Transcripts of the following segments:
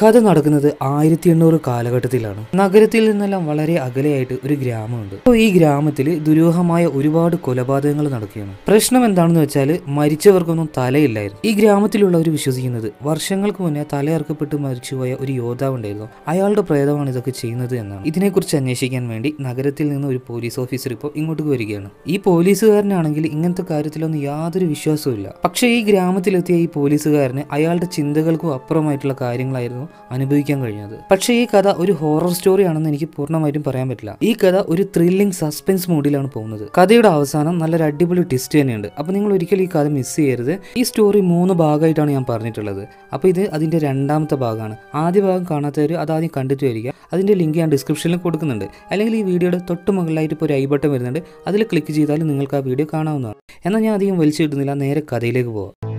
കഥ നടക്കുന്നത് ആയിരത്തി എണ്ണൂറ് കാലഘട്ടത്തിലാണ് നഗരത്തിൽ നിന്നെല്ലാം വളരെ അകലെയായിട്ട് ഒരു ഗ്രാമമുണ്ട് അപ്പോൾ ഈ ഗ്രാമത്തിൽ ദുരൂഹമായ ഒരുപാട് കൊലപാതകങ്ങൾ നടക്കുകയാണ് പ്രശ്നം എന്താണെന്ന് വെച്ചാൽ മരിച്ചവർക്കൊന്നും തലയില്ലായിരുന്നു ഈ ഗ്രാമത്തിലുള്ളവർ വിശ്വസിക്കുന്നത് വർഷങ്ങൾക്ക് മുന്നേ തലയർക്കപ്പെട്ട് മരിച്ചുപോയ ഒരു യോദ്ധാവ് ഉണ്ടായിരുന്നു അയാളുടെ പ്രേതമാണ് ഇതൊക്കെ ചെയ്യുന്നത് എന്നാണ് ഇതിനെക്കുറിച്ച് അന്വേഷിക്കാൻ വേണ്ടി നഗരത്തിൽ നിന്ന് ഒരു പോലീസ് ഓഫീസർ ഇപ്പോൾ ഇങ്ങോട്ട് വരികയാണ് ഈ പോലീസുകാരനാണെങ്കിൽ ഇങ്ങനത്തെ കാര്യത്തിലൊന്നും യാതൊരു വിശ്വാസവും ഇല്ല പക്ഷേ ഈ ഗ്രാമത്തിലെത്തിയ ഈ പോലീസുകാരന് അയാളുടെ ചിന്തകൾക്കും അപ്പുറമായിട്ടുള്ള കാര്യങ്ങളായിരുന്നു അനുഭവിക്കാൻ കഴിഞ്ഞത് പക്ഷേ ഈ കഥ ഒരു ഹൊറർ സ്റ്റോറി ആണെന്ന് എനിക്ക് പൂർണ്ണമായിട്ടും പറയാൻ പറ്റില്ല ഈ കഥ ഒരു ത്രില്ലിംഗ് സസ്പെൻസ് മൂഡിലാണ് പോകുന്നത് കഥയുടെ അവസാനം നല്ലൊരു അടിപൊളി ട്വിസ്റ്റ് തന്നെയുണ്ട് അപ്പോൾ നിങ്ങൾ ഒരിക്കലും ഈ കഥ മിസ് ചെയ്യരുത് ഈ സ്റ്റോറി മൂന്ന് ഭാഗമായിട്ടാണ് ഞാൻ പറഞ്ഞിട്ടുള്ളത് അപ്പോൾ ഇത് അതിൻ്റെ രണ്ടാമത്തെ ഭാഗമാണ് ആദ്യ ഭാഗം കാണാത്തവർ അതാദ്യം കണ്ടിട്ട് വരിക അതിൻ്റെ ലിങ്ക് ഞാൻ ഡിസ്ക്രിപ്ഷനിൽ കൊടുക്കുന്നുണ്ട് അല്ലെങ്കിൽ ഈ വീഡിയോയുടെ തൊട്ട് മുകളിലായിട്ട് ഇപ്പോൾ ഒരു ഐ ബട്ടൺ വരുന്നുണ്ട് അതിൽ ക്ലിക്ക് ചെയ്താൽ നിങ്ങൾക്ക് ആ വീഡിയോ കാണാവുന്നതാണ് എന്നാൽ ഞാൻ അധികം വലിച്ചിടുന്നില്ല നേരെ കഥയിലേക്ക് പോവാം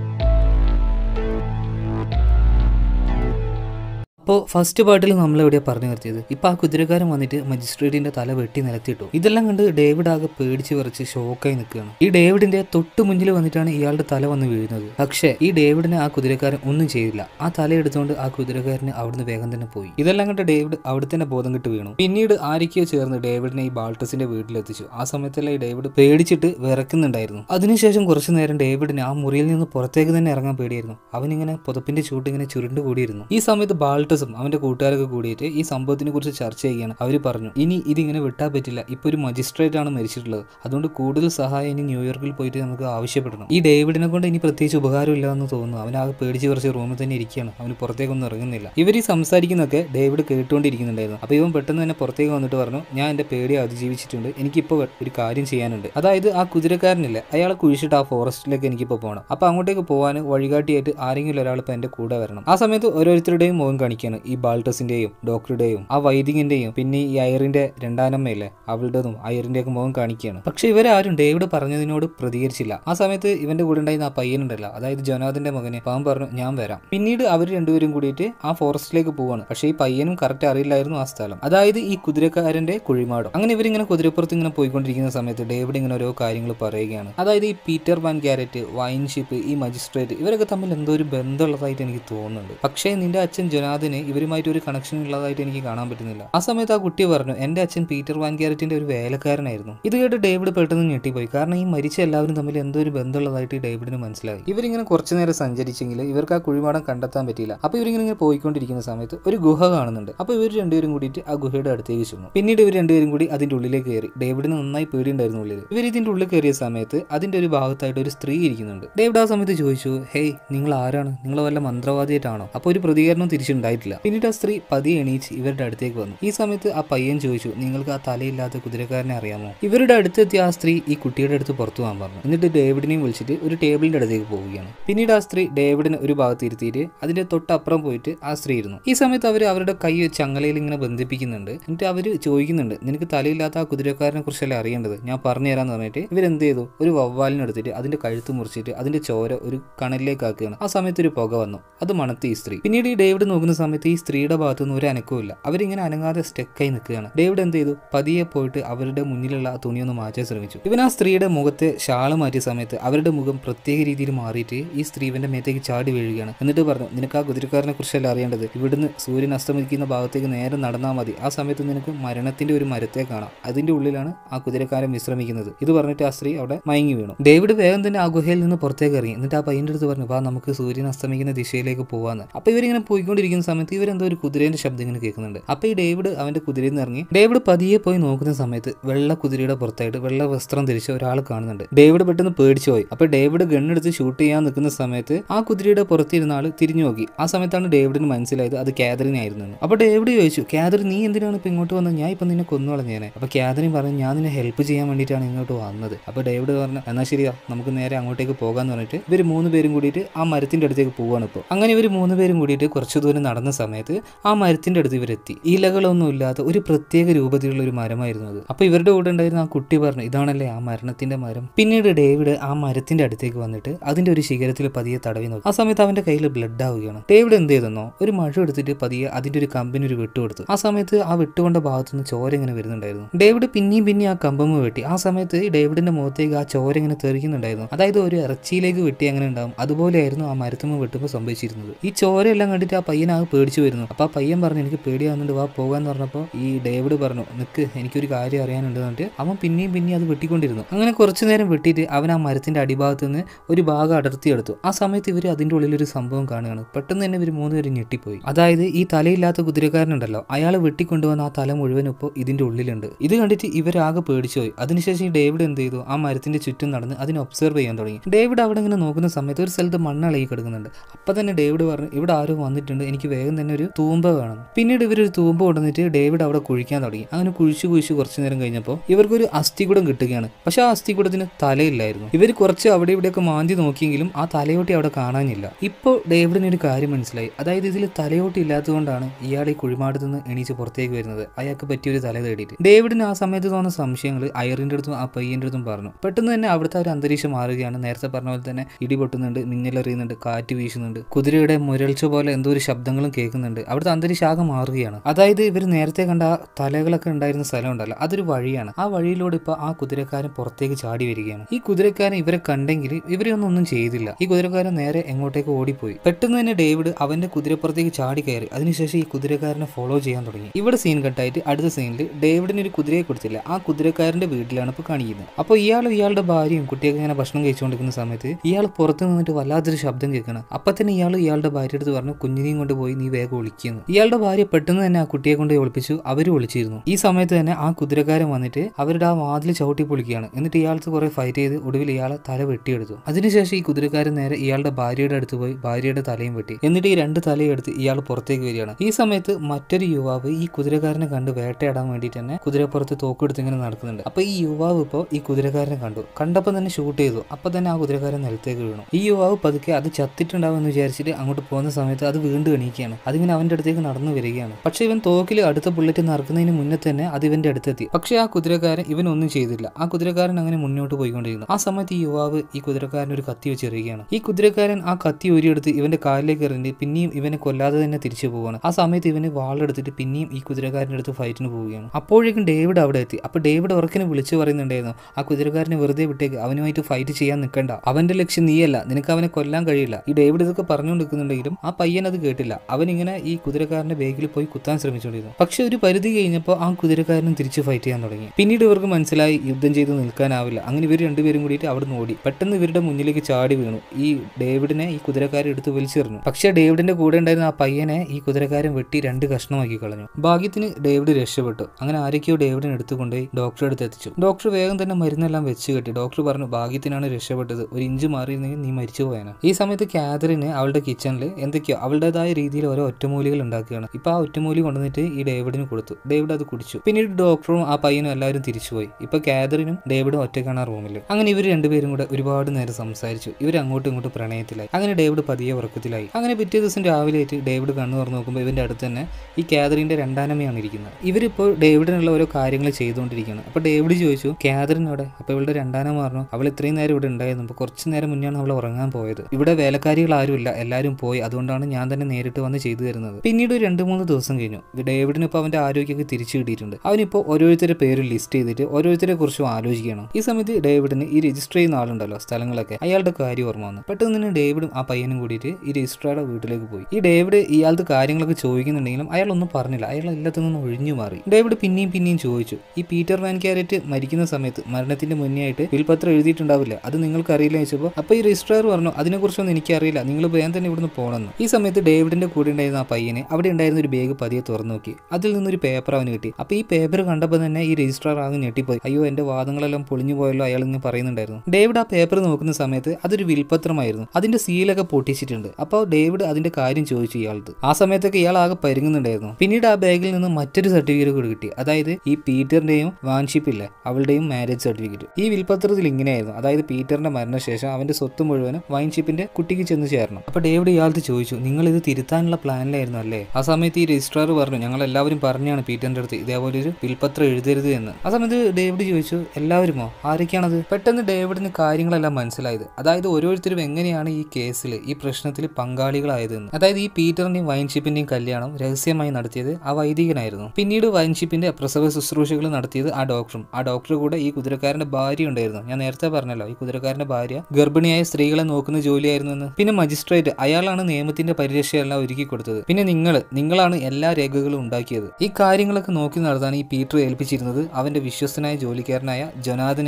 അപ്പോൾ ഫസ്റ്റ് പാർട്ടിൽ നമ്മളിവിടെ പറഞ്ഞു നിർത്തിയത് ഇപ്പൊ ആ കുതിരക്കാരൻ വന്നിട്ട് മജിസ്ട്രേറ്റിന്റെ തല വെട്ടി നിലത്തിട്ടു ഇതെല്ലാം കണ്ട് ഡേവിഡ് ആകെ പേടിച്ച് വിറച്ച് ഷോക്കായി നിൽക്കുകയാണ് ഈ ഡേവിഡിന്റെ തൊട്ട് മുന്നിൽ വന്നിട്ടാണ് ഇയാളുടെ തല വന്ന് വീഴുന്നത് പക്ഷേ ഈ ഡേവിഡിനെ ആ കുതിരക്കാരൻ ഒന്നും ചെയ്തില്ല ആ തല എടുത്തുകൊണ്ട് ആ കുതിരക്കാരന് അവിടുന്ന് വേഗം തന്നെ പോയി ഇതെല്ലാം കണ്ട് ഡേവിഡ് അവിടെ തന്നെ ബോധം കിട്ട് വീണു പിന്നീട് ആരൊക്കെയോ ചേർന്ന് ഡേവിഡിനെ ഈ ബാൾട്ടസിന്റെ വീട്ടിലെത്തിച്ചു ആ സമയത്തെല്ലാം ഈ ഡേവിഡ് പേടിച്ചിട്ട് വിറക്കുന്നുണ്ടായിരുന്നു അതിനുശേഷം കുറച്ചു നേരം ഡേവിഡിന് ആ മുറിയിൽ നിന്ന് പുറത്തേക്ക് തന്നെ ഇറങ്ങാൻ പേടിയായിരുന്നു അവനിങ്ങനെ പുതപ്പിന്റെ ചൂട്ടിങ്ങനെ ചുരുണ്ടുകൂടിയിരുന്നു ഈ സമയത്ത് ബാൾട്ടസ് ദിവസം അവന്റെ കൂട്ടുകാരൊക്കെ കൂടിയിട്ട് ഈ സംഭവത്തിനെ കുറിച്ച് ചർച്ച ചെയ്യുകയാണ് അവർ പറഞ്ഞു ഇനി ഇതിങ്ങനെ വിട്ടാൻ പറ്റില്ല ഇപ്പൊ ഒരു മജിസ്ട്രേറ്റ് ആണ് മരിച്ചിട്ടുള്ളത് അതുകൊണ്ട് കൂടുതൽ സഹായം ഇനി ന്യൂയോർക്കിൽ പോയിട്ട് നമുക്ക് ആവശ്യപ്പെടണം ഈ ഡേവിഡിനെ കൊണ്ട് ഇനി പ്രത്യേകിച്ച് ഉപകാരമില്ല എന്ന് തോന്നുന്നു അവൻ ആ പേടിച്ച് കുറച്ച് റൂമിൽ തന്നെ ഇരിക്കുകയാണ് അവന് പുറത്തേക്കൊന്നും ഇറങ്ങുന്നില്ല ഇവർ ഈ സംസാരിക്കുന്നൊക്കെ ഡേവിഡ് കേട്ടുകൊണ്ടിരിക്കുന്നുണ്ടായിരുന്നു അപ്പോൾ ഇവൻ പെട്ടെന്ന് തന്നെ പുറത്തേക്ക് വന്നിട്ട് പറഞ്ഞു ഞാൻ എന്റെ പേടി അതിജീവിച്ചിട്ടുണ്ട് എനിക്കിപ്പോൾ ഒരു കാര്യം ചെയ്യാനുണ്ട് അതായത് ആ കുതിരക്കാരനില്ല അയാളെ കുഴിച്ചിട്ട് ആ ഫോറസ്റ്റിലേക്ക് എനിക്കിപ്പോ പോകണം അപ്പോൾ അങ്ങോട്ടേക്ക് പോകാൻ വഴികാട്ടിയായിട്ട് ആരെങ്കിലും ഒരാൾ ഇപ്പോൾ കൂടെ വരണം ആ സമയത്ത് ഓരോരുത്തരുടെയും മുഖം കാണിക്കും സഹായിക്കാണ് ഈ ബാൾട്ടസിന്റെയും ഡോക്ടറുടെയും ആ വൈദികന്റെയും പിന്നെ ഈ അയറിന്റെ രണ്ടാനമ്മയല്ലേ അവളുടെതും അയറിന്റെ ഒക്കെ മുഖം കാണിക്കുകയാണ് പക്ഷെ ഇവരാരും ഡേവിഡ് പറഞ്ഞതിനോട് പ്രതികരിച്ചില്ല ആ സമയത്ത് ഇവന്റെ കൂടെ ഉണ്ടായിരുന്ന ആ പയ്യനുണ്ടല്ലോ അതായത് ജോനാഥിന്റെ മകനെ പാവം പറഞ്ഞു ഞാൻ വരാം പിന്നീട് അവർ രണ്ടുപേരും കൂടിയിട്ട് ആ ഫോറസ്റ്റിലേക്ക് പോവാണ് പക്ഷെ ഈ പയ്യനും കറക്റ്റ് അറിയില്ലായിരുന്നു ആ സ്ഥലം അതായത് ഈ കുതിരക്കാരന്റെ കുഴിമാടും അങ്ങനെ ഇവരിങ്ങനെ കുതിരപ്പുറത്ത് ഇങ്ങനെ പോയിക്കൊണ്ടിരിക്കുന്ന സമയത്ത് ഡേവിഡ് ഇങ്ങനെ ഓരോ കാര്യങ്ങൾ പറയുകയാണ് അതായത് ഈ പീറ്റർ വാൻ ഗാരറ്റ് വൈൻഷിപ്പ് ഈ മജിസ്ട്രേറ്റ് ഇവരൊക്കെ തമ്മിൽ എന്തോ ഒരു ബന്ധമുള്ളതായിട്ട് എനിക്ക് തോന്നുന്നുണ്ട് പക്ഷേ നിന്റെ അച്ഛൻ ജനാഥൻ അതിന് ഇവരുമായിട്ട് ഒരു കണക്ഷൻ ഉള്ളതായിട്ട് എനിക്ക് കാണാൻ പറ്റുന്നില്ല ആ സമയത്ത് ആ കുട്ടി പറഞ്ഞു എൻ്റെ അച്ഛൻ പീറ്റർ വാൻ ഒരു വേലക്കാരനായിരുന്നു ഇത് കേട്ട് ഡേവിഡ് പെട്ടെന്ന് ഞെട്ടിപ്പോയി കാരണം ഈ മരിച്ച എല്ലാവരും തമ്മിൽ എന്തോ ഒരു ബന്ധമുള്ളതായിട്ട് ഈ ഡേവിഡിന് മനസ്സിലായി ഇവരിങ്ങനെ കുറച്ചു നേരം സഞ്ചരിച്ചെങ്കിൽ ഇവർക്ക് ആ കുഴിമാടം കണ്ടെത്താൻ പറ്റിയില്ല അപ്പോൾ ഇവരിങ്ങനെ പോയിക്കൊണ്ടിരിക്കുന്ന സമയത്ത് ഒരു ഗുഹ കാണുന്നുണ്ട് അപ്പോൾ ഇവർ രണ്ടുപേരും കൂടിയിട്ട് ആ ഗുഹയുടെ അടുത്തേക്ക് ചെന്നു പിന്നീട് ഇവർ രണ്ടുപേരും കൂടി അതിന്റെ ഉള്ളിലേക്ക് കയറി ഡേവിഡിന് നന്നായി പേടിയുണ്ടായിരുന്നു ഉള്ളിൽ ഇവർ ഇതിന്റെ ഉള്ളിൽ കയറിയ സമയത്ത് അതിന്റെ ഒരു ഭാഗത്തായിട്ട് ഒരു സ്ത്രീ ഇരിക്കുന്നുണ്ട് ഡേവിഡ് ആ സമയത്ത് ചോദിച്ചു ഹേയ് നിങ്ങൾ ആരാണ് നിങ്ങൾ വല്ല മന്ത്രവാദിയായിട്ടാണോ അപ്പോൾ ഒരു പ്രതികരണം തിരിച്ചുണ്ടായി പറ്റില്ല പിന്നീട് ആ സ്ത്രീ പതി എണീച്ച് ഇവരുടെ അടുത്തേക്ക് വന്നു ഈ സമയത്ത് ആ പയ്യൻ ചോദിച്ചു നിങ്ങൾക്ക് ആ തലയില്ലാത്ത കുതിരക്കാരനെ അറിയാമോ ഇവരുടെ അടുത്തെത്തിയ ആ സ്ത്രീ ഈ കുട്ടിയുടെ അടുത്ത് പുറത്തു പോകാൻ പറഞ്ഞു എന്നിട്ട് ഡേവിഡിനെയും വിളിച്ചിട്ട് ഒരു ടേബിളിന്റെ അടുത്തേക്ക് പോവുകയാണ് പിന്നീട് ആ സ്ത്രീ ഡേവിഡിനെ ഒരു ഭാഗത്ത് ഇരുത്തിയിട്ട് അതിന്റെ തൊട്ടപ്പുറം പോയിട്ട് ആ സ്ത്രീ ഇരുന്നു ഈ സമയത്ത് അവർ അവരുടെ കൈ ചങ്ങലയിൽ ഇങ്ങനെ ബന്ധിപ്പിക്കുന്നുണ്ട് എന്നിട്ട് അവര് ചോദിക്കുന്നുണ്ട് നിനക്ക് തലയില്ലാത്ത ആ കുതിരക്കാരനെ കുറിച്ചല്ലേ അറിയേണ്ടത് ഞാൻ പറഞ്ഞു തരാന്ന് പറഞ്ഞിട്ട് ഇവരെന്ത് ചെയ്തു ഒരു വവ്വാലിനെടുത്തിട്ട് അതിന്റെ കഴുത്ത് മുറിച്ചിട്ട് അതിന്റെ ചോര ഒരു കണലിലേക്ക് ആക്കുകയാണ് ആ സമയത്ത് ഒരു പുക വന്നു അത് മണത്തി ഈ സ്ത്രീ പിന്നീട് ഈ ഡേവിഡ് നോക്കുന്ന സമയത്ത് ഈ സ്ത്രീയുടെ ഭാഗത്തുനിന്ന് ഒരു അനക്കവുമില്ല അവരിങ്ങനെ അനങ്ങാതെ സ്റ്റെക്കായി നിൽക്കുകയാണ് ഡേവിഡ് എന്ത് ചെയ്തു പതിയെ പോയിട്ട് അവരുടെ മുന്നിലുള്ള തുണിയൊന്ന് മാറ്റാൻ ശ്രമിച്ചു ഇവൻ ആ സ്ത്രീയുടെ മുഖത്തെ ഷാള് മാറ്റിയ സമയത്ത് അവരുടെ മുഖം പ്രത്യേക രീതിയിൽ മാറിയിട്ട് ഈ സ്ത്രീ ഇവന്റെ മേത്തേക്ക് ചാടി വീഴുകയാണ് എന്നിട്ട് പറഞ്ഞു നിനക്ക് ആ കുതിരക്കാരനെ കുറിച്ചല്ല അറിയേണ്ടത് ഇവിടുന്ന് സൂര്യൻ അസ്തമിക്കുന്ന ഭാഗത്തേക്ക് നേരെ നടന്നാൽ മതി ആ സമയത്ത് നിനക്ക് മരണത്തിന്റെ ഒരു മരത്തെ കാണാം അതിന്റെ ഉള്ളിലാണ് ആ കുതിരക്കാരൻ വിശ്രമിക്കുന്നത് ഇത് പറഞ്ഞിട്ട് ആ സ്ത്രീ അവിടെ മയങ്ങി വീണു ഡേവിഡ് വേഗം തന്നെ ആ ഗുഹയിൽ നിന്ന് പുറത്തേക്ക് ഇറങ്ങി എന്നിട്ട് ആ പയ്യന്റെ അടുത്ത് പറഞ്ഞു വാ നമുക്ക് സൂര്യൻ അസ്തമിക്കുന്ന ദിശയിലേക്ക് പോവാന്ന് അപ്പൊ ഇവരിങ്ങനെ പോയിക്കൊണ്ടിരിക്കുന്ന സമയത്ത് സമയത്ത് ഇവരെന്തോ ഒരു കുതിരേന്റെ ശബ്ദം ഇങ്ങനെ കേൾക്കുന്നുണ്ട് അപ്പൊ ഈ ഡേവിഡ് അവന്റെ കുതിരയിൽ നിന്ന് ഇറങ്ങി ഡേവിഡ് പതിയെ പോയി നോക്കുന്ന സമയത്ത് വെള്ള കുതിരയുടെ പുറത്തായിട്ട് വെള്ള വസ്ത്രം ധരിച്ച ഒരാൾ കാണുന്നുണ്ട് ഡേവിഡ് പെട്ടെന്ന് പേടിച്ചു പോയി അപ്പൊ ഡേവിഡ് ഗണ്ണെടുത്ത് ഷൂട്ട് ചെയ്യാൻ നിൽക്കുന്ന സമയത്ത് ആ കുതിരയുടെ പുറത്തിരുന്ന ആൾ തിരിഞ്ഞു നോക്കി ആ സമയത്താണ് ഡേവിഡിന് മനസ്സിലായത് അത് കാതറിൻ ആയിരുന്നു അപ്പൊ ഡേവിഡ് ചോദിച്ചു കാതറിൻ നീ എന്തിനാണ് ഇപ്പൊ ഇങ്ങോട്ട് വന്നത് ഞാൻ ഇപ്പൊ നിന്നെ കൊന്നു കളഞ്ഞേനെ അപ്പൊ കാതറിൻ പറഞ്ഞു ഞാൻ നിന്നെ ഹെൽപ്പ് ചെയ്യാൻ വേണ്ടിയിട്ടാണ് ഇങ്ങോട്ട് വന്നത് അപ്പൊ ഡേവിഡ് പറഞ്ഞു എന്നാ ശരിയാ നമുക്ക് നേരെ അങ്ങോട്ടേക്ക് പോകാന്ന് പറഞ്ഞിട്ട് ഇവർ മൂന്ന് പേരും കൂടിയിട്ട് ആ മരത്തിന്റെ അടുത്തേക്ക് പോവാണ് ഇപ്പോൾ അങ്ങനെ ഇവർ മൂന്ന് പേരും കൂടിയിട്ട് കുറച്ച് ദൂരം നടന്നു നടന്ന സമയത്ത് ആ മരത്തിന്റെ അടുത്ത് ഇവരെത്തി ഇലകളൊന്നും ഇല്ലാത്ത ഒരു പ്രത്യേക രൂപത്തിലുള്ള ഒരു മരമായിരുന്നു അത് അപ്പോൾ ഇവരുടെ കൂടെ ഉണ്ടായിരുന്ന ആ കുട്ടി പറഞ്ഞു ഇതാണല്ലേ ആ മരണത്തിന്റെ മരം പിന്നീട് ഡേവിഡ് ആ മരത്തിന്റെ അടുത്തേക്ക് വന്നിട്ട് അതിന്റെ ഒരു ശിഖരത്തിൽ പതിയെ തടവി നോക്കി ആ സമയത്ത് അവന്റെ കയ്യിൽ ബ്ലഡ് ആവുകയാണ് ഡേവിഡ് എന്ത് ചെയ്തെന്നോ ഒരു മഴ എടുത്തിട്ട് പതിയെ അതിന്റെ ഒരു കമ്പിന് ഒരു വെട്ട് കൊടുത്തു ആ സമയത്ത് ആ വെട്ടുകൊണ്ട ഭാഗത്തുനിന്ന് ചോര ഇങ്ങനെ വരുന്നുണ്ടായിരുന്നു ഡേവിഡ് പിന്നെയും പിന്നെയും ആ കമ്പമ്മ വെട്ടി ആ സമയത്ത് ഡേവിഡിന്റെ മുഖത്തേക്ക് ആ ചോര ഇങ്ങനെ തെറിക്കുന്നുണ്ടായിരുന്നു അതായത് ഒരു ഇറച്ചിയിലേക്ക് വെട്ടി അങ്ങനെ ഉണ്ടാവും അതുപോലെയായിരുന്നു ആ മരത്തുമ്മ വെട്ടുമ്പോൾ സംഭവിച്ചിരുന്നത് ഈ ചോരയെല്ലാം കണ്ടിട്ട് ആ പയ്യനാകെ പേടിച്ചു വരുന്നു അപ്പോൾ ആ പയ്യൻ പറഞ്ഞു എനിക്ക് പേടിയാവുന്നുണ്ട് വാ പോകാന്ന് പറഞ്ഞപ്പോൾ ഈ ഡേവിഡ് പറഞ്ഞു നിക്ക് എനിക്കൊരു കാര്യം അറിയാനുണ്ട് പറഞ്ഞിട്ട് അവൻ പിന്നെയും പിന്നെയും അത് വെട്ടിക്കൊണ്ടിരുന്നു അങ്ങനെ കുറച്ചു നേരം വെട്ടിയിട്ട് അവൻ ആ മരത്തിന്റെ അടിഭാഗത്ത് നിന്ന് ഒരു ഭാഗം അടർത്തിയെടുത്തു ആ സമയത്ത് ഇവർ അതിന്റെ ഉള്ളിൽ ഒരു സംഭവം കാണുകയാണ് പെട്ടെന്ന് തന്നെ ഇവർ പേര് ഞെട്ടിപ്പോയി അതായത് ഈ തലയില്ലാത്ത കുതിരക്കാരനുണ്ടല്ലോ അയാൾ വെട്ടിക്കൊണ്ടുവന്ന ആ തല മുഴുവൻ ഇപ്പോൾ ഇതിന്റെ ഉള്ളിലുണ്ട് ഇത് കണ്ടിട്ട് ഇവരാകെ പേടിച്ചുപോയി അതിനുശേഷം ഈ ഡേവിഡ് എന്ത് ചെയ്തു ആ മരത്തിന്റെ ചുറ്റും നടന്ന് അതിനെ ഒബ്സർവ് ചെയ്യാൻ തുടങ്ങി ഡേവിഡ് അവിടെ ഇങ്ങനെ നോക്കുന്ന സമയത്ത് ഒരു സ്ഥലത്ത് അളകി കിടക്കുന്നുണ്ട് അപ്പൊ തന്നെ ഡേവിഡ് പറഞ്ഞു ഇവിടെ ആരും വന്നിട്ടുണ്ട് എനിക്ക് വേഗം അദ്ദേഹം തന്നെ ഒരു തൂമ്പ വേണം പിന്നീട് ഇവരൊരു തൂമ്പ കൊണ്ടുവന്നിട്ട് ഡേവിഡ് അവിടെ കുഴിക്കാൻ തുടങ്ങി അങ്ങനെ കുഴിച്ചു കുഴിച്ച് കുറച്ചു നേരം കഴിഞ്ഞപ്പോൾ ഇവർക്കൊരു അസ്ഥികുടം കിട്ടുകയാണ് പക്ഷെ ആ അസ്ഥികുടത്തിന് തലയില്ലായിരുന്നു ഇവർ കുറച്ച് അവിടെ ഇവിടെയൊക്കെ മാന്തി നോക്കിയെങ്കിലും ആ തലയോട്ടി അവിടെ കാണാനില്ല ഇപ്പോൾ ഡേവിഡിന് ഒരു കാര്യം മനസ്സിലായി അതായത് ഇതിൽ തലയോട്ടി ഇല്ലാത്തതുകൊണ്ടാണ് ഇയാളെ ഈ കുഴിമാടത്തു നിന്ന് എണീച്ച് പുറത്തേക്ക് വരുന്നത് അയാൾക്ക് പറ്റിയൊരു തല തേടിയിട്ട് ഡേവിഡിന് ആ സമയത്ത് തോന്നുന്ന സംശയങ്ങൾ അയറിന്റെ അടുത്തും ആ പയ്യന്റെ അടുത്തും പറഞ്ഞു പെട്ടെന്ന് തന്നെ അവിടുത്തെ ഒരു അന്തരീക്ഷം മാറുകയാണ് നേരത്തെ പറഞ്ഞ പോലെ തന്നെ പൊട്ടുന്നുണ്ട് മിന്നലെറിയുന്നുണ്ട് കാറ്റ് വീശുന്നുണ്ട് കുതിരയുടെ മുരൾച്ച പോലെ എന്തോ ഒരു ശബ്ദങ്ങളും നിന്നും കേൾക്കുന്നുണ്ട് അവിടുത്തെ അന്തരീക്ഷാകം മാറുകയാണ് അതായത് ഇവർ നേരത്തെ കണ്ട തലകളൊക്കെ ഉണ്ടായിരുന്ന സ്ഥലം ഉണ്ടല്ലോ അതൊരു വഴിയാണ് ആ വഴിയിലൂടെ ഇപ്പൊ ആ കുതിരക്കാരൻ പുറത്തേക്ക് ചാടി വരികയാണ് ഈ കുതിരക്കാരൻ ഇവരെ കണ്ടെങ്കിൽ ഇവരെ ഒന്നും ചെയ്തില്ല ഈ കുതിരക്കാരൻ നേരെ എങ്ങോട്ടേക്ക് ഓടിപ്പോയി പെട്ടെന്ന് തന്നെ ഡേവിഡ് അവന്റെ കുതിരപ്പുറത്തേക്ക് ചാടി കയറി അതിനുശേഷം ഈ കുതിരക്കാരനെ ഫോളോ ചെയ്യാൻ തുടങ്ങി ഇവിടെ സീൻ കട്ടായിട്ട് അടുത്ത സീനിൽ ഡേവിഡിന് ഒരു കുതിരയെ കൊടുത്തില്ല ആ കുതിരക്കാരന്റെ വീട്ടിലാണ് ഇപ്പോൾ കാണിക്കുന്നത് അപ്പോൾ ഇയാളും ഇയാളുടെ ഭാര്യയും കുട്ടിയൊക്കെ ഇങ്ങനെ ഭക്ഷണം കഴിച്ചുകൊണ്ടിരിക്കുന്ന സമയത്ത് ഇയാൾ പുറത്ത് നിന്നിട്ട് വല്ലാത്തൊരു ശബ്ദം കേൾക്കണം അപ്പൊ തന്നെ ഇയാൾ ഇയാളുടെ ഭാര്യയുടെ അടുത്ത് പറഞ്ഞു കുഞ്ഞിനെയും കൊണ്ടുപോയി നീ വേഗം ഒളിക്കുന്നു ഇയാളുടെ ഭാര്യ പെട്ടെന്ന് തന്നെ ആ കുട്ടിയെ കൊണ്ട് ഒളിപ്പിച്ചു അവര് ഒളിച്ചിരുന്നു ഈ സമയത്ത് തന്നെ ആ കുതിരക്കാരൻ വന്നിട്ട് അവരുടെ ആ വാതിൽ ചവിട്ടി പൊളിക്കുകയാണ് എന്നിട്ട് ഇയാൾക്ക് കുറെ ഫൈറ്റ് ചെയ്ത് ഒടുവിൽ ഇയാളെ തല വെട്ടിയെടുത്തു അതിനുശേഷം ഈ കുതിരക്കാരൻ നേരെ ഇയാളുടെ ഭാര്യയുടെ അടുത്ത് പോയി ഭാര്യയുടെ തലയും വെട്ടി എന്നിട്ട് ഈ രണ്ട് തലയും എടുത്ത് ഇയാൾ പുറത്തേക്ക് വരികയാണ് ഈ സമയത്ത് മറ്റൊരു യുവാവ് ഈ കുതിരക്കാരനെ കണ്ട് വേട്ടയാടാൻ വേണ്ടിട്ട് തന്നെ കുതിരപ്പുറത്ത് തോക്കെടുത്ത് ഇങ്ങനെ നടക്കുന്നുണ്ട് അപ്പൊ ഈ യുവാവ് ഇപ്പൊ ഈ കുതിരക്കാരനെ കണ്ടു കണ്ടപ്പോൾ തന്നെ ഷൂട്ട് ചെയ്തു അപ്പൊ തന്നെ ആ കുതിരക്കാരൻ നിലത്തേക്ക് വീണു ഈ യുവാവ് പതുക്കെ അത് ചത്തിട്ടുണ്ടാവും എന്ന് വിചാരിച്ചിട്ട് അങ്ങോട്ട് പോകുന്ന സമയത്ത് അത് വീണ്ടും എണീക്കുകയാണ് വരികയാണ് അതിങ്ങനെ അവന്റെ അടുത്തേക്ക് നടന്നു വരികയാണ് പക്ഷെ ഇവൻ തോക്കിൽ അടുത്ത ബുള്ളറ്റ് നടക്കുന്നതിന് മുന്നേ തന്നെ അത് ഇവന്റെ അടുത്തെത്തി പക്ഷെ ആ കുതിരക്കാരൻ ഇവൻ ഒന്നും ചെയ്തില്ല ആ കുതിരക്കാരൻ അങ്ങനെ മുന്നോട്ട് പോയിക്കൊണ്ടിരുന്നു ആ സമയത്ത് ഈ യുവാവ് ഈ കുതിരക്കാരൻ ഒരു കത്തി വെച്ചെറിയുകയാണ് ഈ കുതിരക്കാരൻ ആ കത്തി ഒരിയെടുത്ത് ഇവന്റെ കാലിലേക്ക് എറിഞ്ഞ് പിന്നെയും ഇവനെ കൊല്ലാതെ തന്നെ തിരിച്ചു പോവാണ് ആ സമയത്ത് ഇവന് വാളെടുത്തിട്ട് പിന്നെയും ഈ കുതിരക്കാരൻ്റെ അടുത്ത് ഫൈറ്റിന് പോവുകയാണ് അപ്പോഴേക്കും ഡേവിഡ് അവിടെ എത്തി അപ്പോൾ ഡേവിഡ് ഉറക്കിനെ വിളിച്ചു പറയുന്നുണ്ടായിരുന്നു ആ കുതിരക്കാരനെ വെറുതെ വിട്ടേക്ക് അവനുമായിട്ട് ഫൈറ്റ് ചെയ്യാൻ നിൽക്കണ്ട അവന്റെ ലക്ഷ്യം നീയല്ല നിനക്ക് അവനെ കൊല്ലാൻ കഴിയില്ല ഈ ഡേവിഡ് ഇതൊക്കെ പറഞ്ഞുകൊണ്ടിരിക്കുന്നുണ്ടെങ്കിലും ആ പയ്യൻ അത് കേട്ടില്ല അവൻ അവനിങ്ങനെ ഈ കുതിരക്കാരന്റെ ബേഗിൽ പോയി കുത്താൻ ശ്രമിച്ചുകൊണ്ടിരുന്നു പക്ഷെ ഒരു പരിധി കഴിഞ്ഞപ്പോൾ ആ കുതിരക്കാരനും തിരിച്ച് ഫൈറ്റ് ചെയ്യാൻ തുടങ്ങി പിന്നീട് ഇവർക്ക് മനസ്സിലായി യുദ്ധം ചെയ്ത് നിൽക്കാനാവില്ല അങ്ങനെ ഇവർ രണ്ടുപേരും കൂടിയിട്ട് അവിടുന്ന് ഓടി പെട്ടെന്ന് ഇവരുടെ മുന്നിലേക്ക് ചാടി വീണു ഈ ഡേവിഡിനെ ഈ കുതിരക്കാരൻ എടുത്ത് വലിച്ചെറിഞ്ഞു പക്ഷെ ഡേവിഡിന്റെ കൂടെ ഉണ്ടായിരുന്ന ആ പയ്യനെ ഈ കുതിരക്കാരൻ വെട്ടി രണ്ട് കഷ്ണമാക്കി കളഞ്ഞു ഭാഗ്യത്തിന് ഡേവിഡ് രക്ഷപ്പെട്ടു അങ്ങനെ ആരൊക്കെയോ ഡേവിഡിനെ എടുത്തുകൊണ്ടുപോയി ഡോക്ടറെ അടുത്ത് എത്തിച്ചു ഡോക്ടർ വേഗം തന്നെ മരുന്നെല്ലാം വെച്ച് കെട്ടി ഡോക്ടർ പറഞ്ഞു ഭാഗ്യത്തിനാണ് രക്ഷപ്പെട്ടത് ഒരു ഇഞ്ച് മാറിയിരുന്നെങ്കിൽ നീ മരിച്ചു പോയാണ് ഈ സമയത്ത് കാതറിന് അവളുടെ കിച്ചണിൽ എന്തൊക്കെയോ അവളുടേതായ രീതിയിൽ ഓരോ ഒറ്റമൂലികൾ ഉണ്ടാക്കുകയാണ് ഇപ്പോൾ ആ ഒറ്റമൂലി കൊണ്ടുവന്നിട്ട് ഈ ഡേവിഡിന് കൊടുത്തു ഡേവിഡ് അത് കുടിച്ചു പിന്നീട് ഡോക്ടറും ആ പയ്യനും എല്ലാവരും തിരിച്ചുപോയി ഇപ്പോൾ കാതറിനും ഡേവിഡും ഒറ്റക്കാണ് ആ റൂമിൽ അങ്ങനെ ഇവർ രണ്ടുപേരും കൂടെ ഒരുപാട് നേരം സംസാരിച്ചു ഇവർ അങ്ങോട്ടും ഇങ്ങോട്ടും പ്രണയത്തിലായി അങ്ങനെ ഡേവിഡ് പതിയെ ഉറക്കത്തിലായി അങ്ങനെ പിറ്റേ ദിവസം രാവിലെ ആയിട്ട് ഡേവിഡ് കണ്ണു തുറന്ന് നോക്കുമ്പോൾ ഇവന്റെ അടുത്ത് തന്നെ ഈ കാതറിൻ്റെ രണ്ടാനമ്മയാണ് ഇരിക്കുന്നത് ഇവരിപ്പോ ഡേവിഡിനുള്ള ഓരോ കാര്യങ്ങൾ ചെയ്തുകൊണ്ടിരിക്കുകയാണ് അപ്പോൾ ഡേവിഡ് ചോദിച്ചു കാതറിനോടെ അപ്പോൾ ഇവളുടെ രണ്ടാനം പറഞ്ഞു അവൾ ഇത്രയും നേരം ഇവിടെ ഉണ്ടായിരുന്നു അപ്പൊ കുറച്ച് നേരം മുന്നെയാണ് അവൾ ഉറങ്ങാൻ പോയത് ഇവിടെ വേലക്കാരികൾ ആരുമില്ല എല്ലാവരും പോയി അതുകൊണ്ടാണ് ഞാൻ തന്നെ നേരിട്ട് വന്ന് തന്നെയാണ് ചെയ്തു തരുന്നത് പിന്നീട് രണ്ട് മൂന്ന് ദിവസം കഴിഞ്ഞു ഡേവിഡിന് ഇപ്പോൾ അവന്റെ ആരോഗ്യമൊക്കെ തിരിച്ചു കിട്ടിയിട്ടുണ്ട് അവനിപ്പോൾ ഓരോരുത്തരുടെ പേര് ലിസ്റ്റ് ചെയ്തിട്ട് ഓരോരുത്തരെ കുറിച്ചും ആലോചിക്കണം ഈ സമയത്ത് ഡേവിഡിന് ഈ രജിസ്റ്റർ ചെയ്യുന്ന ആളുണ്ടല്ലോ സ്ഥലങ്ങളൊക്കെ അയാളുടെ കാര്യം ഓർമ്മ വന്നു പെട്ടെന്ന് തന്നെ ഡേവിഡും ആ പയ്യനും കൂടിയിട്ട് ഈ രജിസ്ട്രാറുടെ വീട്ടിലേക്ക് പോയി ഈ ഡേവിഡ് ഇയാളുടെ കാര്യങ്ങളൊക്കെ ചോദിക്കുന്നുണ്ടെങ്കിലും അയാളൊന്നും പറഞ്ഞില്ല അയാൾ എല്ലാത്തിൽ നിന്നും ഒഴിഞ്ഞു മാറി ഡേവിഡ് പിന്നെയും പിന്നെയും ചോദിച്ചു ഈ പീറ്റർ വാൻ ക്യാരറ്റ് മരിക്കുന്ന സമയത്ത് മരണത്തിന്റെ മുന്നേ ആയിട്ട് വിൽപത്രം എഴുതിയിട്ടുണ്ടാവില്ല അത് നിങ്ങൾക്ക് അറിയില്ല ചോദിച്ചപ്പോൾ അപ്പോൾ ഈ രജിസ്ട്രാർ പറഞ്ഞു അതിനെക്കുറിച്ചൊന്നും എനിക്കറിയില്ല നിങ്ങൾ വേഗം തന്നെ ഇവിടുന്ന് പോകണമെന്ന് ഈ സമയത്ത് ഡേവിഡിന്റെ കൂടെ കൂടെ ഉണ്ടായിരുന്ന ആ പയ്യന് അവിടെ ഉണ്ടായിരുന്ന ഒരു ബാഗ് പതിയെ തുറന്നു നോക്കി അതിൽ നിന്നൊരു പേപ്പർ അവന് കിട്ടി അപ്പോൾ ഈ പേപ്പർ കണ്ടപ്പോൾ തന്നെ ഈ രജിസ്ട്രാർ ആകെ ഞെട്ടിപ്പോയി അയ്യോ എൻ്റെ വാദങ്ങളെല്ലാം പൊളിഞ്ഞു പോയല്ലോ അയാൾ ഇങ്ങനെ പറയുന്നുണ്ടായിരുന്നു ഡേവിഡ് ആ പേപ്പർ നോക്കുന്ന സമയത്ത് അതൊരു വിൽപത്രമായിരുന്നു അതിന്റെ സീലൊക്കെ പൊട്ടിച്ചിട്ടുണ്ട് അപ്പോൾ ഡേവിഡ് അതിന്റെ കാര്യം ചോദിച്ചു ഇയാളത് ആ സമയത്തൊക്കെ ഇയാൾ ആകെ പരുങ്ങുന്നുണ്ടായിരുന്നു പിന്നീട് ആ ബാഗിൽ നിന്ന് മറ്റൊരു സർട്ടിഫിക്കറ്റ് കൂടി കിട്ടി അതായത് ഈ പീറ്ററിന്റെയും വാൻഷിപ്പ് ഇല്ല അവളുടെയും മാരേജ് സർട്ടിഫിക്കറ്റ് ഈ വിൽപത്രത്തിൽ ഇങ്ങനെയായിരുന്നു അതായത് പീറ്ററിന്റെ മരണശേഷം അവന്റെ സ്വത്ത് മുഴുവനും വൈൻഷിപ്പിന്റെ കുട്ടിക്ക് ചെന്ന് ചേരണം അപ്പോൾ ഡേവിഡ് ഇയാളത് ചോദിച്ചു നിങ്ങൾ ഇത് തിരുത്താനുള്ള പ്ലാനിലായിരുന്നു അല്ലേ ആ സമയത്ത് ഈ രജിസ്ട്രാർ പറഞ്ഞു ഞങ്ങൾ എല്ലാവരും പറഞ്ഞാണ് പീറ്ററിന്റെ അടുത്ത് ഇതേപോലെ ഒരു വിൽപത്രം എഴുതരുത് എന്ന് ആ സമയത്ത് ഡേവിഡ് ചോദിച്ചു എല്ലാവരുമോ ആരൊക്കെയാണത് പെട്ടെന്ന് ഡേവിഡിന് കാര്യങ്ങളെല്ലാം മനസ്സിലായത് അതായത് ഓരോരുത്തരും എങ്ങനെയാണ് ഈ കേസിൽ ഈ പ്രശ്നത്തിൽ പങ്കാളികളായതെന്ന് അതായത് ഈ പീറ്ററിന്റെയും വൈൻഷിപ്പിന്റെയും കല്യാണം രഹസ്യമായി നടത്തിയത് ആ വൈദികനായിരുന്നു പിന്നീട് വൈൻഷിപ്പിന്റെ പ്രസവ ശുശ്രൂഷകൾ നടത്തിയത് ആ ഡോക്ടറും ആ ഡോക്ടർ കൂടെ ഈ കുതിരക്കാരന്റെ ഭാര്യ ഉണ്ടായിരുന്നു ഞാൻ നേരത്തെ പറഞ്ഞല്ലോ ഈ കുതിരക്കാരന്റെ ഭാര്യ ഗർഭിണിയായ സ്ത്രീകളെ നോക്കുന്ന ജോലിയായിരുന്നു എന്ന് പിന്നെ മജിസ്ട്രേറ്റ് അയാളാണ് നിയമത്തിന്റെ പരിരക്ഷയെല്ലാം ഒരുക്കി ഉണ്ടാക്കി കൊടുത്തത് പിന്നെ നിങ്ങൾ നിങ്ങളാണ് എല്ലാ രേഖകളും ഉണ്ടാക്കിയത് ഈ കാര്യങ്ങളൊക്കെ നോക്കി നടത്താൻ ഈ പീറ്റർ ഏൽപ്പിച്ചിരുന്നത് അവന്റെ വിശ്വസ്തനായ ജോലിക്കാരനായ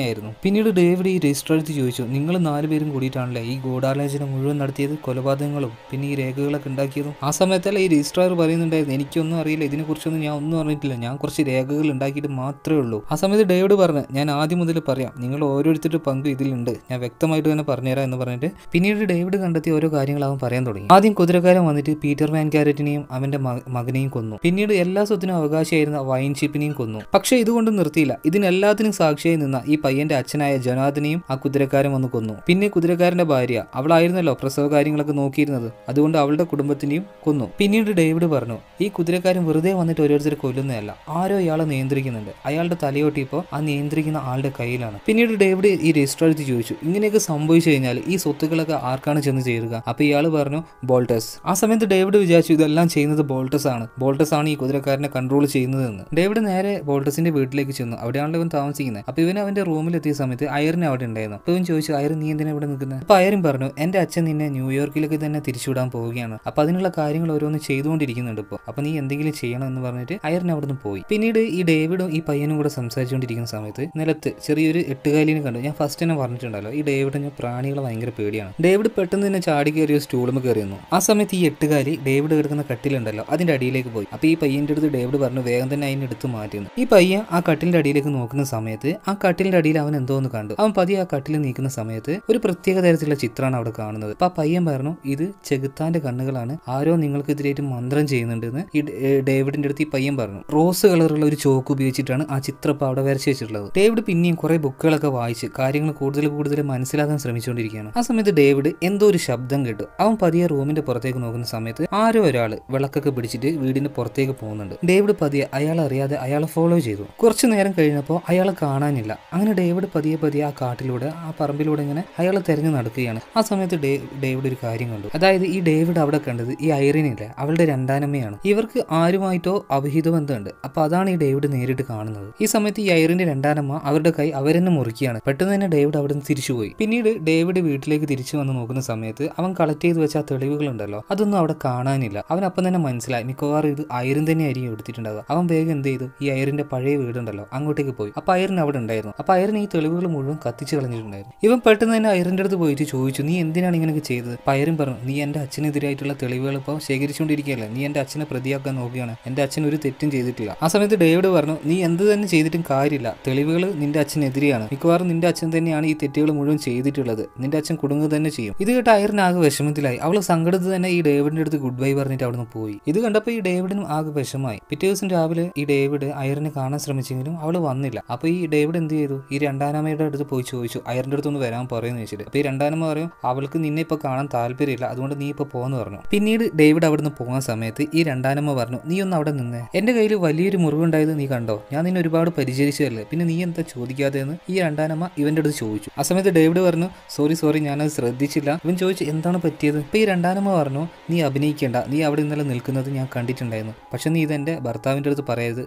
ആയിരുന്നു പിന്നീട് ഡേവിഡ് ഈ രജിസ്റ്റർ എടുത്ത് ചോദിച്ചു നിങ്ങൾ നാലുപേരും കൂടിയിട്ടാണല്ലേ ഈ ഗൂഢാലോചന മുഴുവൻ നടത്തിയത് കൊലപാതകങ്ങളും പിന്നെ ഈ രേഖകളൊക്കെ ഉണ്ടാക്കിയതും ആ സമയത്തല്ല ഈ രജിസ്ട്രാർ പറയുന്നുണ്ടായിരുന്നു എനിക്കൊന്നും അറിയില്ല ഇതിനെക്കുറിച്ചൊന്നും ഞാൻ ഒന്നും അറിഞ്ഞിട്ടില്ല ഞാൻ കുറച്ച് രേഖകൾ ഉണ്ടാക്കിയിട്ട് മാത്രമേ ഉള്ളൂ ആ സമയത്ത് ഡേവിഡ് പറഞ്ഞു ഞാൻ ആദ്യം മുതൽ പറയാം നിങ്ങൾ ഓരോരുത്തരുടെ പങ്ക് ഇതിലുണ്ട് ഞാൻ വ്യക്തമായിട്ട് തന്നെ പറഞ്ഞുതരാം എന്ന് പറഞ്ഞിട്ട് പിന്നീട് ഡേവിഡ് കണ്ടെത്തിയ ഓരോ കാര്യങ്ങൾ അവൻ പറയാൻ തുടങ്ങി ആദ്യം കുതിരക്കാരൻ വന്നിട്ട് പീറ്റർ പീറ്റർ വാൻ കാരറ്റിനെയും അവന്റെ മകനെയും കൊന്നു പിന്നീട് എല്ലാ സ്വത്തിനും വൈൻ വൈൻഷിപ്പിനെയും കൊന്നു പക്ഷെ ഇതുകൊണ്ട് നിർത്തിയില്ല ഇതിനെല്ലാത്തിനും സാക്ഷിയായി നിന്ന ഈ പയ്യന്റെ അച്ഛനായ ജനാദിനെയും ആ കുതിരക്കാരൻ വന്ന് കൊന്നു പിന്നെ കുതിരക്കാരന്റെ ഭാര്യ അവളായിരുന്നല്ലോ പ്രസവ കാര്യങ്ങളൊക്കെ നോക്കിയിരുന്നത് അതുകൊണ്ട് അവളുടെ കുടുംബത്തിനെയും കൊന്നു പിന്നീട് ഡേവിഡ് പറഞ്ഞു ഈ കുതിരക്കാരൻ വെറുതെ വന്നിട്ട് ഓരോരുത്തരെ കൊല്ലുന്നതല്ല ആരോ ഇയാളെ നിയന്ത്രിക്കുന്നുണ്ട് അയാളുടെ തലയോട്ടിപ്പോ ആ നിയന്ത്രിക്കുന്ന ആളുടെ കയ്യിലാണ് പിന്നീട് ഡേവിഡ് ഈ രജിസ്റ്റർ എടുത്ത് ചോദിച്ചു ഇങ്ങനെയൊക്കെ സംഭവിച്ചു കഴിഞ്ഞാൽ ഈ സ്വത്തുക്കളൊക്കെ ആർക്കാണ് ചെന്ന് ചേരുക അപ്പൊ ഇയാൾ പറഞ്ഞു ബോൾട്ടേഴ്സ് ആ സമയത്ത് ഡേവിഡ് ഡേവിഡ് വിചാരിച്ചു ഇതെല്ലാം ചെയ്യുന്നത് ബോൾട്ടസ് ആണ് ബോൾട്ടസ് ആണ് ഈ കുതിരക്കാരനെ കൺട്രോൾ ചെയ്യുന്നതെന്ന് ഡേവിഡ് നേരെ ബോൾട്ടസിന്റെ വീട്ടിലേക്ക് ചെന്നു അവിടെയാണല്ലോ ഇവൻ താമസിക്കുന്നത് അപ്പൊ ഇവൻ അവന്റെ റൂമിൽ എത്തിയ സമയത്ത് അയറിന് അവിടെ ഉണ്ടായിരുന്നു അപ്പൊ ഇവൻ ചോദിച്ചു അയർ നീ എന്തിനാ ഇവിടെ നിൽക്കുന്നത് അപ്പൊ അയറിൻ പറഞ്ഞു എന്റെ അച്ഛൻ നിന്നെ ന്യൂയോർക്കിലേക്ക് തന്നെ തിരിച്ചുവിടാൻ പോവുകയാണ് അപ്പൊ അതിനുള്ള കാര്യങ്ങൾ ഓരോന്ന് ചെയ്തുകൊണ്ടിരിക്കുന്നുണ്ട് ഇപ്പോൾ അപ്പൊ നീ എന്തെങ്കിലും ചെയ്യണം എന്ന് പറഞ്ഞിട്ട് അവിടെ നിന്ന് പോയി പിന്നീട് ഈ ഡേവിഡും ഈ പയ്യനും കൂടെ സംസാരിച്ചുകൊണ്ടിരിക്കുന്ന സമയത്ത് നിലത്ത് ചെറിയൊരു എട്ടുകാലിനെ കണ്ടു ഞാൻ ഫസ്റ്റ് തന്നെ പറഞ്ഞിട്ടുണ്ടല്ലോ ഈ ഡേവിഡിന് പ്രാണികളെ ഭയങ്കര പേടിയാണ് ഡേവിഡ് പെട്ടെന്ന് തന്നെ ചാടി കയറിയ സ്റ്റൂളും കയറിയിരുന്നു ആ സമയത്ത് ഈ എട്ടുകാലി ഡേവിഡ് കിടക്കുന്ന കട്ടിലുണ്ടല്ലോ അതിന്റെ അടിയിലേക്ക് പോയി അപ്പോൾ ഈ പയ്യന്റെ അടുത്ത് ഡേവിഡ് പറഞ്ഞു വേഗം തന്നെ അതിനെ എടുത്ത് മാറ്റുന്നു ഈ പയ്യൻ ആ കട്ടിലിന്റെ അടിയിലേക്ക് നോക്കുന്ന സമയത്ത് ആ കട്ടിലിന്റെ അടിയിൽ അവൻ എന്തോ ഒന്ന് കണ്ടു അവൻ പതി ആ കട്ടിൽ നീക്കുന്ന സമയത്ത് ഒരു പ്രത്യേക തരത്തിലുള്ള ചിത്രമാണ് അവിടെ കാണുന്നത് അപ്പോൾ ആ പയ്യൻ പറഞ്ഞു ഇത് ചെകുത്താന്റെ കണ്ണുകളാണ് ആരോ നിങ്ങൾക്കെതിരായിട്ട് മന്ത്രം ചെയ്യുന്നുണ്ടെന്ന് ഈ ഡേവിഡിന്റെ അടുത്ത് ഈ പയ്യൻ പറഞ്ഞു റോസ് കളറുള്ള ഒരു ചോക്ക് ഉപയോഗിച്ചിട്ടാണ് ആ ചിത്രം ഇപ്പൊ അവിടെ വരച്ച് വെച്ചിട്ടുള്ളത് ഡേവിഡ് പിന്നെയും കുറെ ബുക്കുകളൊക്കെ വായിച്ച് കാര്യങ്ങൾ കൂടുതൽ കൂടുതൽ മനസ്സിലാക്കാൻ ശ്രമിച്ചുകൊണ്ടിരിക്കുകയാണ് ആ സമയത്ത് ഡേവിഡ് എന്തോ ഒരു ശബ്ദം കേട്ടു അവൻ പതിയെ റൂമിന്റെ പുറത്തേക്ക് നോക്കുന്ന സമയത്ത് ആരോ ഒരാൾ വിളക്കൊക്കെ പിടിച്ചിട്ട് വീടിന് പുറത്തേക്ക് പോകുന്നുണ്ട് ഡേവിഡ് പതിയെ അയാൾ അറിയാതെ അയാളെ ഫോളോ ചെയ്തു കുറച്ചു നേരം കഴിഞ്ഞപ്പോൾ അയാളെ കാണാനില്ല അങ്ങനെ ഡേവിഡ് പതിയെ പതിയെ ആ കാട്ടിലൂടെ ആ പറമ്പിലൂടെ ഇങ്ങനെ അയാൾ തെരഞ്ഞു നടക്കുകയാണ് ആ സമയത്ത് ഡേവിഡ് ഒരു കാര്യം കണ്ടു അതായത് ഈ ഡേവിഡ് അവിടെ കണ്ടത് ഈ ഐറിനില്ല അവളുടെ രണ്ടാനമ്മയാണ് ഇവർക്ക് ആരുമായിട്ടോ അവിഹിത ബന്ധമുണ്ട് അപ്പൊ അതാണ് ഈ ഡേവിഡ് നേരിട്ട് കാണുന്നത് ഈ സമയത്ത് ഈ ഐറിന്റെ രണ്ടാനമ്മ അവരുടെ കൈ അവരെന്നെ മുറിക്കുകയാണ് പെട്ടെന്ന് തന്നെ ഡേവിഡ് അവിടെ നിന്ന് തിരിച്ചുപോയി പിന്നീട് ഡേവിഡ് വീട്ടിലേക്ക് തിരിച്ചു വന്ന് നോക്കുന്ന സമയത്ത് അവൻ കളക്ട് ചെയ്ത് വെച്ച ആ തെളിവുകളുണ്ടല്ലോ അതൊന്നും അവിടെ കാണാൻ കാണാനില്ല അവൻ അപ്പം തന്നെ മനസ്സിലായി മിക്കവാറും ഇത് തന്നെ തന്നെയായിരിക്കും എടുത്തിട്ടുണ്ടാവുക അവൻ വേഗം എന്ത് ചെയ്തു ഈ അയറിന്റെ പഴയ വീടുണ്ടല്ലോ അങ്ങോട്ടേക്ക് പോയി അപ്പൊ അയറിന് അവിടെ ഉണ്ടായിരുന്നു അപ്പൊ അയറിന് ഈ തെളിവുകൾ മുഴുവൻ കത്തിച്ചു കളഞ്ഞിട്ടുണ്ടായിരുന്നു ഇവൻ പെട്ടെന്ന് തന്നെ അയറിന്റെ അടുത്ത് പോയിട്ട് ചോദിച്ചു നീ എന്തിനാണ് ഇങ്ങനെയൊക്കെ ചെയ്തത് പയറും പറഞ്ഞു നീ എന്റെ അച്ഛനെതിരായിട്ടുള്ള തെളിവുകൾ ഇപ്പൊ ശേഖരിച്ചുകൊണ്ടിരിക്കുകയല്ലേ നീ എന്റെ അച്ഛനെ പ്രതിയാക്കാൻ നോക്കുകയാണ് എന്റെ അച്ഛൻ ഒരു തെറ്റും ചെയ്തിട്ടില്ല ആ സമയത്ത് ഡേവിഡ് പറഞ്ഞു നീ എന്ത് തന്നെ ചെയ്തിട്ടും കാര്യമില്ല തെളിവുകൾ നിന്റെ അച്ഛനെതിരെയാണ് മിക്കവാറും നിന്റെ അച്ഛൻ തന്നെയാണ് ഈ തെറ്റുകൾ മുഴുവൻ ചെയ്തിട്ടുള്ളത് നിന്റെ അച്ഛൻ കുടുങ്ങുക തന്നെ ചെയ്യും ഇത് കേട്ട് അയറിനാകെ വിഷമത്തിലായി അവൾ സങ്കടത്ത് തന്നെ ഈ ഡേവിഡിന്റെ അടുത്ത് ഗുഡ് ബൈ പറഞ്ഞിട്ട് അവിടുന്ന് പോയി ഇത് കണ്ടപ്പോൾ ഈ ഡേവിഡിനും ആകെ വിഷമായി പിറ്റേ ദിവസം രാവിലെ ഈ ഡേവിഡ് അയറിനെ കാണാൻ ശ്രമിച്ചെങ്കിലും അവൾ വന്നില്ല അപ്പോൾ ഈ ഡേവിഡ് എന്ത് ചെയ്തു ഈ രണ്ടാനമ്മയുടെ അടുത്ത് പോയി ചോദിച്ചു അയറിൻ്റെ അടുത്തൊന്ന് വരാൻ പറയുന്നു ചോദിച്ചിട്ട് അപ്പോൾ ഈ രണ്ടാനമ്മ പറയും അവൾക്ക് നിന്നെ ഇപ്പോൾ കാണാൻ താല്പര്യമില്ല അതുകൊണ്ട് നീ ഇപ്പോൾ പോകുന്നു പറഞ്ഞു പിന്നീട് ഡേവിഡ് അവിടുന്ന് പോകുന്ന സമയത്ത് ഈ രണ്ടാനമ്മ പറഞ്ഞു നീ ഒന്ന് അവിടെ നിന്ന് എന്റെ കയ്യിൽ വലിയൊരു മുറിവുണ്ടായത് നീ കണ്ടോ ഞാൻ നിന്നെ ഒരുപാട് പരിചരിച്ചതല്ലേ പിന്നെ നീ എന്താ ചോദിക്കാതെ എന്ന് ഈ രണ്ടാനമ്മ ഇവന്റെ അടുത്ത് ചോദിച്ചു ആ സമയത്ത് ഡേവിഡ് പറഞ്ഞു സോറി സോറി ഞാനത് ശ്രദ്ധിച്ചില്ല ഇവൻ ചോദിച്ചു എന്താണ് പറ്റിയത് ഇപ്പൊ ഈ രണ്ടാനമ്മ പറഞ്ഞു നീ അഭിനയിക്കും പേടിക്കേണ്ട നീ അവിടെ ഇന്നലെ നിൽക്കുന്നത് ഞാൻ കണ്ടിട്ടുണ്ടായിരുന്നു പക്ഷെ നീ ഇതെന്റെ ഭർത്താവിൻ്റെ അടുത്ത് പറയരുത്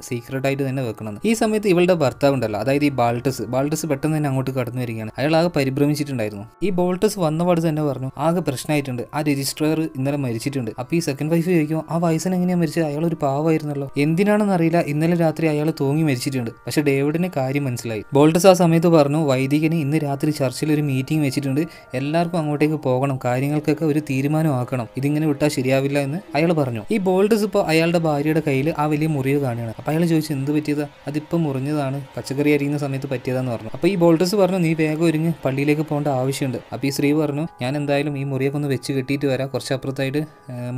ആയിട്ട് തന്നെ വെക്കണം ഈ സമയത്ത് ഇവളുടെ ഭർത്താവ് ഉണ്ടല്ലോ അതായത് ഈ ബാൾട്ടസ് ബാൾട്ടസ് പെട്ടെന്ന് തന്നെ അങ്ങോട്ട് കടന്നു വരികയാണ് അയാൾ ആകെ പരിഭ്രമിച്ചിട്ടുണ്ടായിരുന്നു ഈ ബോൾട്ടസ് വന്നപാട് തന്നെ പറഞ്ഞു ആകെ പ്രശ്നമായിട്ടുണ്ട് ആ രജിസ്ട്രാർ ഇന്നലെ മരിച്ചിട്ടുണ്ട് അപ്പോൾ ഈ സെക്കൻഡ് വൈഫ് ചോദിക്കും ആ വയസ്സിന് എങ്ങനെയാ മരിച്ചത് അയാൾ ഒരു പാവായിരുന്നല്ലോ എന്തിനാണെന്ന് അറിയില്ല ഇന്നലെ രാത്രി അയാൾ തൂങ്ങി മരിച്ചിട്ടുണ്ട് പക്ഷെ ഡേവിഡിന് കാര്യം മനസ്സിലായി ബോൾട്ടസ് ആ സമയത്ത് പറഞ്ഞു വൈദികന് ഇന്ന് രാത്രി ചർച്ചിൽ ഒരു മീറ്റിംഗ് വെച്ചിട്ടുണ്ട് എല്ലാവർക്കും അങ്ങോട്ടേക്ക് പോകണം കാര്യങ്ങൾക്കൊക്കെ ഒരു തീരുമാനമാക്കണം ഇതിങ്ങനെ വിട്ടാൽ ശരിയാവില്ല ഉണ്ടാവില്ല എന്ന് അയാൾ പറഞ്ഞു ഈ ബോൾഡസ് ഇപ്പോൾ അയാളുടെ ഭാര്യയുടെ കയ്യിൽ ആ വലിയ മുറിവ് കാണുകയാണ് അപ്പോൾ അയാൾ ചോദിച്ചു എന്ത് പറ്റിയതാ അതിപ്പോൾ മുറിഞ്ഞതാണ് പച്ചക്കറി അരിയുന്ന സമയത്ത് പറ്റിയതാന്ന് പറഞ്ഞു അപ്പോൾ ഈ ബോൾഡസ് പറഞ്ഞു നീ വേഗം ഒരുങ്ങി പള്ളിയിലേക്ക് പോകേണ്ട ആവശ്യമുണ്ട് അപ്പോൾ ഈ സ്ത്രീ പറഞ്ഞു ഞാൻ എന്തായാലും ഈ മുറിയൊക്കെ ഒന്ന് വെച്ച് കെട്ടിയിട്ട് വരാം കുറച്ച് അപ്പുറത്തായിട്ട്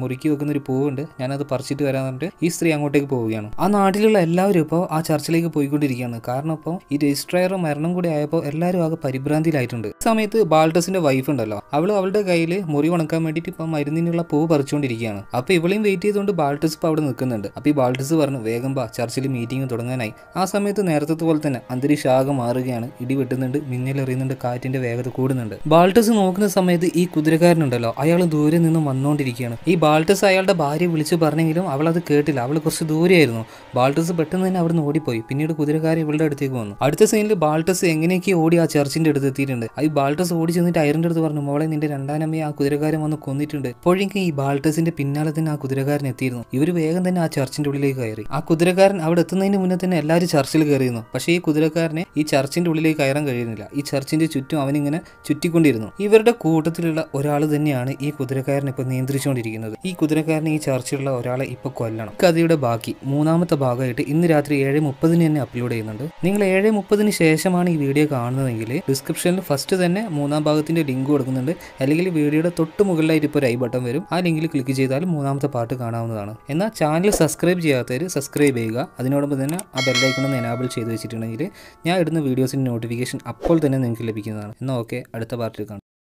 മുറിക്ക് വെക്കുന്ന ഒരു പൂവുണ്ട് ഞാനത് പറിച്ചിട്ട് വരാൻ പറഞ്ഞിട്ട് ഈ സ്ത്രീ അങ്ങോട്ടേക്ക് പോവുകയാണ് ആ നാട്ടിലുള്ള എല്ലാവരും ഇപ്പോൾ ആ ചർച്ചിലേക്ക് പോയിക്കൊണ്ടിരിക്കുകയാണ് കാരണം ഇപ്പോൾ ഈ രജിസ്ട്രയറും മരണം കൂടി ആയപ്പോൾ എല്ലാവരും ആകെ പരിഭ്രാന്തിയിലായിട്ടുണ്ട് സമയത്ത് ബാൾഡസിന്റെ വൈഫ് ഉണ്ടല്ലോ അവൾ അവളുടെ കയ്യിൽ മുറി ഉണക്കാൻ വേണ്ടിയിട്ട് ഇപ്പോൾ മരുന്നിനുള്ള പൂവ് പറിച്ചുകൊണ്ട് വന്നുകൊണ്ടിരിക്കുകയാണ് അപ്പോൾ ഇവളെയും വെയിറ്റ് ചെയ്തുകൊണ്ട് ബാൾട്ടിസ് അവിടെ നിൽക്കുന്നുണ്ട് അപ്പോൾ ഈ ബാൾട്ടിസ് പറഞ്ഞു വേഗം ബാ ചർച്ചിൽ മീറ്റിംഗ് തുടങ്ങാനായി ആ സമയത്ത് നേരത്തെ പോലെ തന്നെ അന്തരീക്ഷം ആകെ മാറുകയാണ് ഇടി വെട്ടുന്നുണ്ട് മിന്നലെറിയുന്നുണ്ട് കാറ്റിന്റെ വേഗത കൂടുന്നുണ്ട് ബാൾട്ടസ് നോക്കുന്ന സമയത്ത് ഈ കുതിരക്കാരനുണ്ടല്ലോ അയാൾ ദൂരെ നിന്നും വന്നുകൊണ്ടിരിക്കുകയാണ് ഈ ബാൾട്ടസ് അയാളുടെ ഭാര്യ വിളിച്ചു പറഞ്ഞെങ്കിലും അവൾ അത് കേട്ടില്ല അവൾ കുറച്ച് ദൂരെയായിരുന്നു ബാൾട്ടസ് പെട്ടെന്ന് തന്നെ അവിടുന്ന് ഓടിപ്പോയി പിന്നീട് കുതിരക്കാരൻ ഇവളുടെ അടുത്തേക്ക് വന്നു അടുത്ത സീനിൽ ബാൾട്ടസ് എങ്ങനെയൊക്കെ ഓടി ആ ചർച്ചിന്റെ അടുത്ത് എത്തിയിട്ടുണ്ട് ഈ ബാൾട്ടസ് ഓടി ചെന്നിട്ട് അയറിന്റെ അടുത്ത് പറഞ്ഞു മോളെ നിന്റെ രണ്ടാനമ്മയെ ആ കുതിരക്കാരൻ വന്ന് കൊന്നിട്ടുണ്ട് ഇപ്പോഴേക്കും ഈ ബാൾട്ടസ് യൂസേഴ്സിന്റെ പിന്നാലെ തന്നെ ആ കുതിരക്കാരൻ എത്തിയിരുന്നു ഇവർ വേഗം തന്നെ ആ ചർച്ചിന്റെ ഉള്ളിലേക്ക് കയറി ആ കുതിരക്കാരൻ അവിടെ എത്തുന്നതിന് മുന്നേ തന്നെ എല്ലാവരും ചർച്ചിൽ കയറിയിരുന്നു പക്ഷേ ഈ കുതിരക്കാരനെ ഈ ചർച്ചിന്റെ ഉള്ളിലേക്ക് കയറാൻ കഴിയുന്നില്ല ഈ ചർച്ചിന്റെ ചുറ്റും അവനിങ്ങനെ ചുറ്റിക്കൊണ്ടിരുന്നു ഇവരുടെ കൂട്ടത്തിലുള്ള ഒരാൾ തന്നെയാണ് ഈ കുതിരക്കാരനെ ഇപ്പൊ നിയന്ത്രിച്ചുകൊണ്ടിരിക്കുന്നത് ഈ കുതിരക്കാരനെ ഈ ചർച്ചിലുള്ള ഒരാളെ ഇപ്പൊ കൊല്ലണം കഥയുടെ ബാക്കി മൂന്നാമത്തെ ഭാഗമായിട്ട് ഇന്ന് രാത്രി ഏഴ് മുപ്പതിന് തന്നെ അപ്ലോഡ് ചെയ്യുന്നുണ്ട് നിങ്ങൾ ഏഴ് മുപ്പതിന് ശേഷമാണ് ഈ വീഡിയോ കാണുന്നതെങ്കിൽ ഡിസ്ക്രിപ്ഷനിൽ ഫസ്റ്റ് തന്നെ മൂന്നാം ഭാഗത്തിന്റെ ലിങ്ക് കൊടുക്കുന്നുണ്ട് അല്ലെങ്കിൽ വീഡിയോയുടെ തൊട്ട് മുകളിലായിട്ട് ഇപ്പോൾ ഒരു ഐ ബട്ടൺ വരും ആ ലിങ്കിൽ ക്ലിക്ക് ക്ലിക്ക് ചെയ്താൽ മൂന്നാമത്തെ പാട്ട് കാണാവുന്നതാണ് എന്നാൽ ചാനൽ സബ്സ്ക്രൈബ് ചെയ്യാത്തവർ സബ്സ്ക്രൈബ് ചെയ്യുക അതിനോടൊപ്പം തന്നെ ആ ബെല്ലൈക്കണമെന്ന് എനാബിൾ ചെയ്ത് വെച്ചിട്ടുണ്ടെങ്കിൽ ഞാൻ ഇടുന്ന വീഡിയോസിൻ്റെ നോട്ടിഫിക്കേഷൻ അപ്പോൾ തന്നെ നിങ്ങൾക്ക് ലഭിക്കുന്നതാണ് എന്നാൽ ഓക്കെ അടുത്ത പാർട്ടിൽ കാണാം